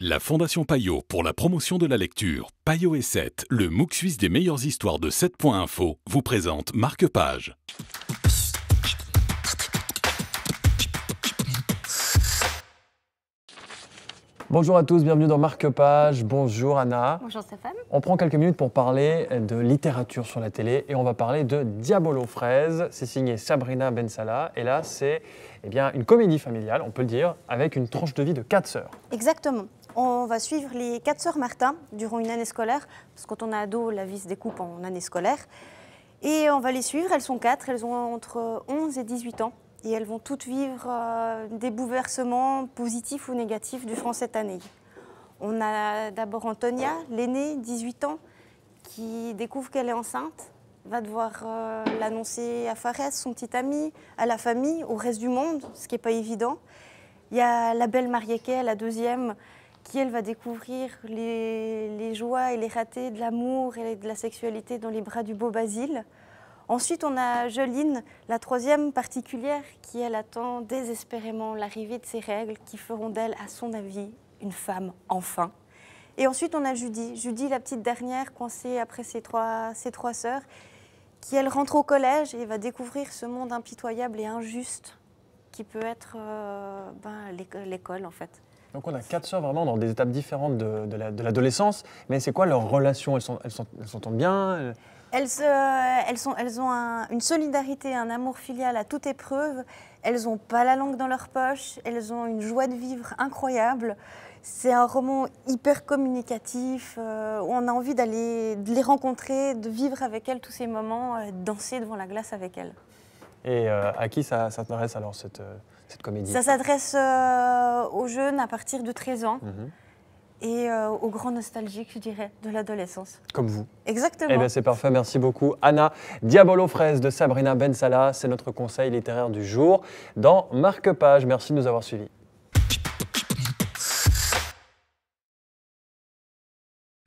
La Fondation Payot pour la promotion de la lecture, Payot et 7, le MOOC suisse des meilleures histoires de 7.info, vous présente Marque Page. Bonjour à tous, bienvenue dans Marque Page. Bonjour Anna. Bonjour Stéphane. On prend quelques minutes pour parler de littérature sur la télé et on va parler de Diabolo Fraise. C'est signé Sabrina Bensala et là c'est eh bien, une comédie familiale, on peut le dire, avec une tranche de vie de quatre sœurs. Exactement on va suivre les quatre sœurs Martin durant une année scolaire, parce que quand on a ado, la vie se découpe en année scolaire. Et on va les suivre, elles sont quatre, elles ont entre 11 et 18 ans, et elles vont toutes vivre euh, des bouleversements positifs ou négatifs du franc cette année. On a d'abord Antonia, l'aînée, 18 ans, qui découvre qu'elle est enceinte, va devoir euh, l'annoncer à Fares, son petit ami, à la famille, au reste du monde, ce qui n'est pas évident. Il y a la belle Marieke, la deuxième, qui elle va découvrir les, joies et les ratés de l'amour et de la sexualité dans les bras du beau Basile. Ensuite, on a Joline, la troisième particulière, qui elle attend désespérément l'arrivée de ses règles qui feront d'elle, à son avis, une femme enfin. Et ensuite, on a Judy, Judy, la petite dernière, coincée après ses trois, ses trois sœurs, qui elle rentre au collège et va découvrir ce monde impitoyable et injuste qui peut être euh, ben, l'école en fait. Donc on a quatre sœurs vraiment dans des étapes différentes de, l'adolescence, mais c'est quoi leur relation Elles s'entendent euh euh, sont, bien elles... ont une solidarité, un amour filial à toute épreuve. Elles n'ont pas la langue dans leur poche. Elles ont une joie de vivre incroyable. C'est un roman hyper communicatif. Euh, où on a envie d'aller les rencontrer, de vivre avec elles tous ces moments, danser devant la glace avec elles. Et euh, à qui ça, s'adresse alors cette, euh, cette comédie Ça s'adresse euh, aux jeunes à partir de 13 ans. Mhm. et aux grands nostalgiques, je dirais, de l'adolescence. Comme vous. Exactement. Eh bien, c'est parfait, merci beaucoup. Anna, Diabolo Fraise de Sabrina Bensala, c'est notre conseil littéraire du jour dans Marque Page. Merci de nous avoir suivis.